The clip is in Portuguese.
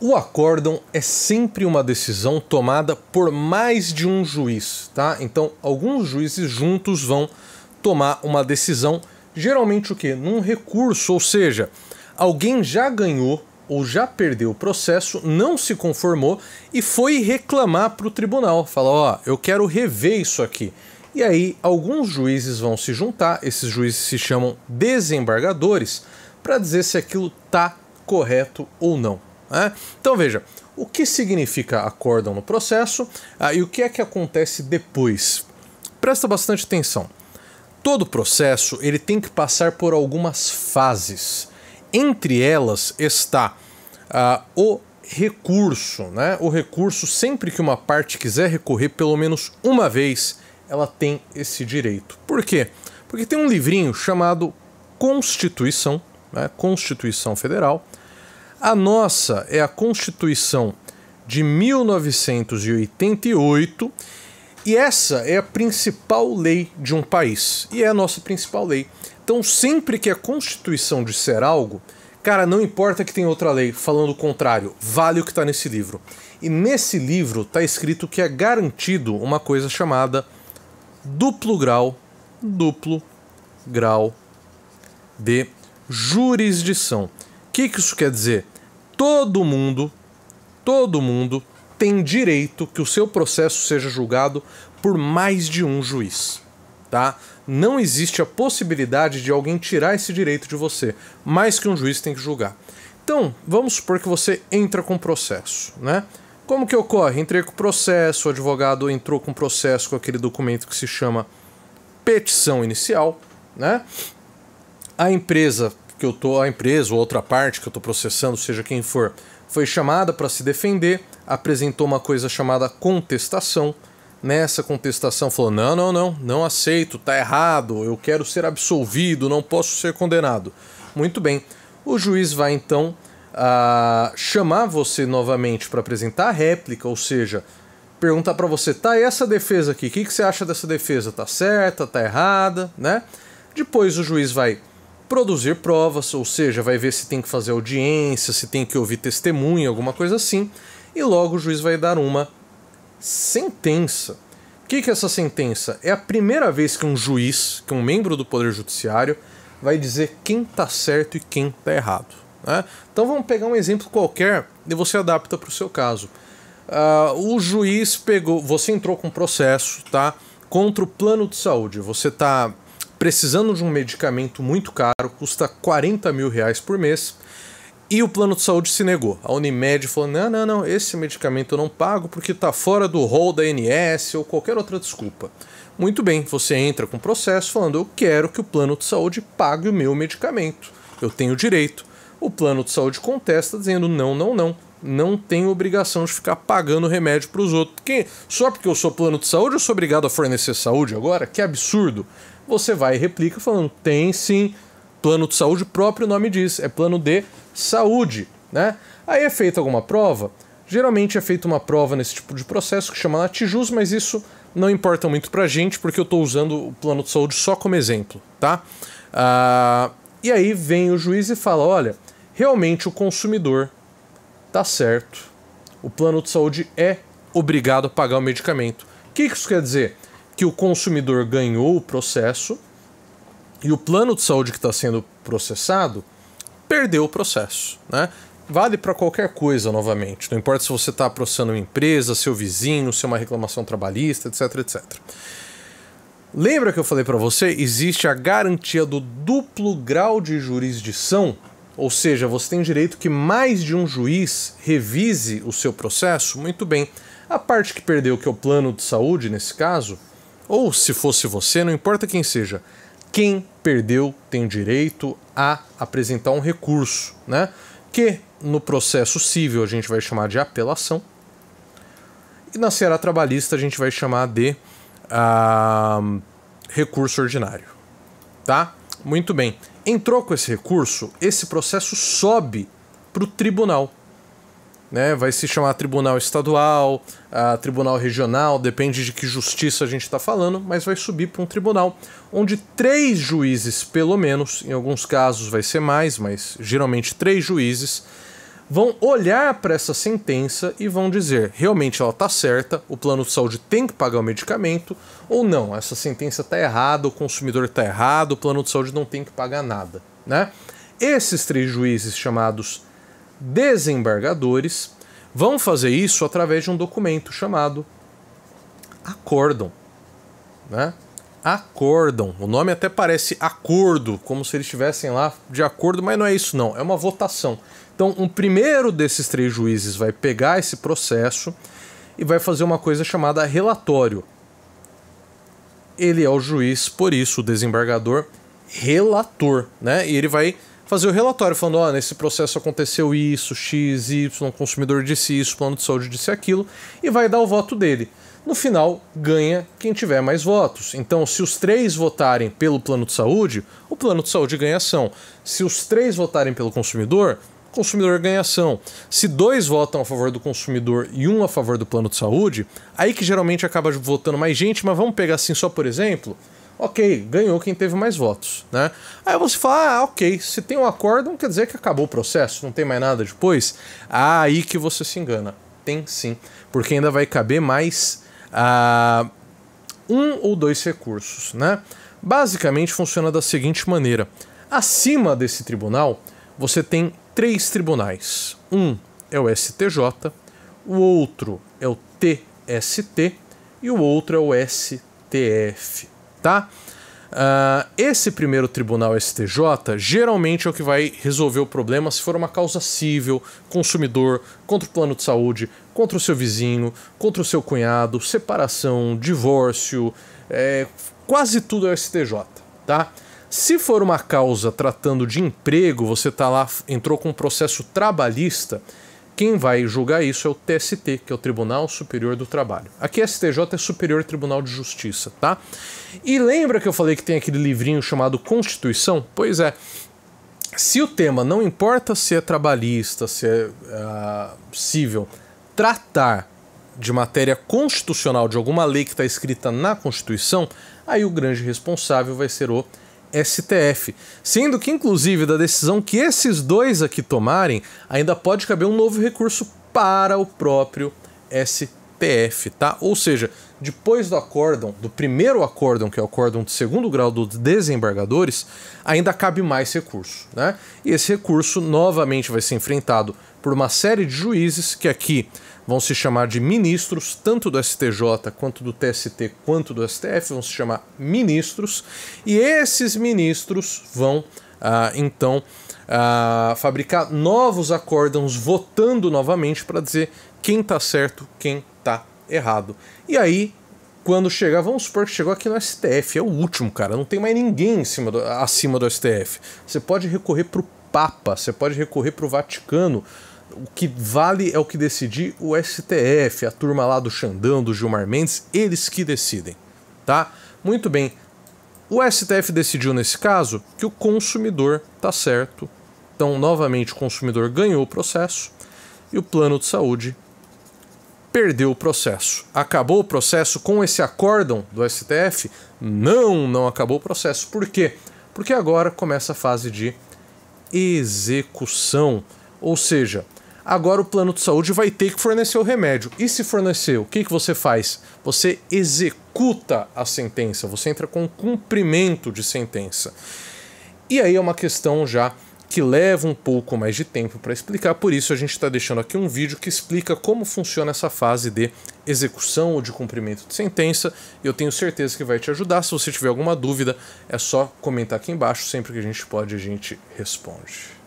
O acórdão é sempre uma decisão tomada por mais de um juiz, tá? Então, alguns juízes juntos vão tomar uma decisão, geralmente o quê? Num recurso, ou seja, alguém já ganhou ou já perdeu o processo, não se conformou e foi reclamar para o tribunal, falar, ó, oh, eu quero rever isso aqui. E aí, alguns juízes vão se juntar, esses juízes se chamam desembargadores, para dizer se aquilo tá correto ou não. Né? Então veja, o que significa acórdão no processo ah, e o que é que acontece depois? Presta bastante atenção. Todo processo ele tem que passar por algumas fases. Entre elas está ah, o recurso, né? O recurso sempre que uma parte quiser recorrer pelo menos uma vez, ela tem esse direito. Por quê? Porque tem um livrinho chamado Constituição, né? Constituição Federal, a nossa é a Constituição de 1988 e essa é a principal lei de um país e é a nossa principal lei. Então, sempre que a Constituição disser algo, cara, não importa que tem outra lei falando o contrário, vale o que está nesse livro. E nesse livro está escrito que é garantido uma coisa chamada duplo grau, duplo grau de jurisdição que, que isso quer dizer? Todo mundo, todo mundo tem direito que o seu processo seja julgado por mais de um juiz, tá? Não existe a possibilidade de alguém tirar esse direito de você, mais que um juiz tem que julgar. Então, vamos supor que você entra com processo, né? Como que ocorre? Entrei com processo, o advogado entrou com processo com aquele documento que se chama petição inicial, né? A empresa que eu tô, a empresa ou outra parte que eu tô processando, seja quem for, foi chamada para se defender, apresentou uma coisa chamada contestação. Nessa contestação falou: "Não, não, não, não aceito, tá errado, eu quero ser absolvido, não posso ser condenado". Muito bem. O juiz vai então a chamar você novamente para apresentar a réplica, ou seja, perguntar para você: "Tá, e essa defesa aqui, o que, que você acha dessa defesa? Tá certa, tá errada, né?" Depois o juiz vai produzir provas, ou seja, vai ver se tem que fazer audiência, se tem que ouvir testemunha, alguma coisa assim, e logo o juiz vai dar uma sentença. O que, que é essa sentença? É a primeira vez que um juiz, que um membro do Poder Judiciário, vai dizer quem está certo e quem está errado. Né? Então vamos pegar um exemplo qualquer e você adapta para o seu caso. Uh, o juiz pegou. Você entrou com um processo, tá? Contra o plano de saúde. Você está precisando de um medicamento muito caro, custa 40 mil reais por mês. E o plano de saúde se negou. A Unimed falou: não, não, não, esse medicamento eu não pago porque está fora do rol da ANS ou qualquer outra desculpa. Muito bem, você entra com o processo falando: eu quero que o plano de saúde pague o meu medicamento. Eu tenho direito. O plano de saúde contesta dizendo: não, não, não não tem obrigação de ficar pagando remédio para os outros. Quem, só porque eu sou plano de saúde, eu sou obrigado a fornecer saúde agora? Que absurdo. Você vai e replica falando: tem sim, plano de saúde, próprio nome diz, é plano de saúde. Né? Aí é feita alguma prova. Geralmente é feita uma prova nesse tipo de processo que chama tijus mas isso não importa muito pra gente, porque eu estou usando o plano de saúde só como exemplo, tá? Ah, e aí vem o juiz e fala: olha, realmente o consumidor tá certo, o plano de saúde é obrigado a pagar o medicamento. O que isso quer dizer? Que o consumidor ganhou o processo e o plano de saúde que está sendo processado perdeu o processo. Né? Vale para qualquer coisa novamente. Não importa se você está processando uma empresa, seu vizinho, se é uma reclamação trabalhista, etc, etc. Lembra que eu falei para você? Existe a garantia do duplo grau de jurisdição ou seja, você tem direito que mais de um juiz revise o seu processo? Muito bem. A parte que perdeu, que é o plano de saúde nesse caso, ou se fosse você, não importa quem seja, quem perdeu tem direito a apresentar um recurso, né? Que no processo civil a gente vai chamar de apelação e na seara trabalhista a gente vai chamar de uh, recurso ordinário, tá? Muito bem. Entrou com esse recurso, esse processo sobe para o tribunal. Né? Vai se chamar tribunal estadual, tribunal regional, depende de que justiça a gente está falando, mas vai subir para um tribunal onde três juízes, pelo menos, em alguns casos vai ser mais, mas geralmente três juízes, vão olhar para essa sentença e vão dizer: realmente ela está certa, o plano de saúde tem que pagar o medicamento, ou não, essa sentença está errada, o consumidor está errado, o plano de saúde não tem que pagar nada. Né? Esses três juízes, chamados desembargadores, vão fazer isso através de um documento chamado acórdão. Né? acordam. O nome até parece acordo, como se eles estivessem lá de acordo, mas não é isso não, é uma votação. Então, um primeiro desses três juízes vai pegar esse processo e vai fazer uma coisa chamada relatório. Ele é o juiz, por isso, o desembargador relator, né? E ele vai fazer o relatório falando, ó, oh, nesse processo aconteceu isso, X, Y, consumidor disse isso, plano de saúde disse aquilo, e vai dar o voto dele no final ganha quem tiver mais votos. Então, se os três votarem pelo plano de saúde, o plano de saúde ganha ação. Se os três votarem pelo consumidor, o consumidor ganha ação. Se dois votam a favor do consumidor e um a favor do plano de saúde, aí que geralmente acaba votando mais gente, mas vamos pegar assim só por exemplo. Ok, ganhou quem teve mais votos, né? Aí você fala, ah, ok, se tem um acordo, não quer dizer que acabou o processo, não tem mais nada depois. Ah, aí que você se engana. Tem sim, porque ainda vai caber mais a ah, um ou dois recursos. Né? Basicamente funciona da seguinte maneira: acima desse tribunal, você tem três tribunais. Um é o STJ, o outro é o TST e o outro é o STF, tá? Uh, esse primeiro tribunal STJ geralmente é o que vai resolver o problema se for uma causa civil, consumidor, contra o plano de saúde, contra o seu vizinho, contra o seu cunhado, separação, divórcio, é, quase tudo é o STJ, tá? Se for uma causa tratando de emprego, você tá lá, entrou com um processo trabalhista, quem vai julgar isso é o TST, que é o Tribunal Superior do Trabalho. Aqui STJ é Superior Tribunal de Justiça, tá? E lembra que eu falei que tem aquele livrinho chamado Constituição? Pois é. Se o tema não importa se é trabalhista, se é uh, civil, tratar de matéria constitucional de alguma lei que está escrita na Constituição, aí o grande responsável vai ser o TST. STF. Sendo que, inclusive, da decisão que esses dois aqui tomarem, ainda pode caber um novo recurso para o próprio STF, tá? Ou seja, depois do acórdão, do primeiro acórdão, que é o acórdão de segundo grau dos desembargadores, ainda cabe mais recurso, né? E esse recurso novamente vai ser enfrentado por uma série de juízes que aqui vão se chamar de ministros, tanto do STJ quanto do TST quanto do STF, vão se chamar ministros, e esses ministros vão ah, então ah, fabricar novos acórdãos, votando novamente para dizer quem está certo, quem está errado. E aí quando chegar, vamos supor que chegou aqui no STF, é o último, cara, não tem mais ninguém do, acima do STF. Você pode recorrer para o Papa, você pode recorrer para o Vaticano, o que vale é o que decidir o STF, a turma lá do Xandão, do Gilmar Mendes, eles que decidem, tá? Muito bem. O STF decidiu nesse caso que o consumidor tá certo. Então, novamente, o consumidor ganhou o processo e o plano de saúde perdeu o processo. Acabou o processo com esse acórdão do STF? Não, não acabou o processo. Por quê? Porque agora começa a fase de execução. Ou seja, agora o plano de saúde vai ter que fornecer o remédio. E se fornecer, o que, que você faz? Você executa a sentença, você entra com cumprimento de sentença. E aí é uma questão já que leva um pouco mais de tempo para explicar, por isso a gente está deixando aqui um vídeo que explica como funciona essa fase de execução ou de cumprimento de sentença. Eu tenho certeza que vai te ajudar. Se você tiver alguma dúvida, é só comentar aqui embaixo, sempre que a gente pode, a gente responde.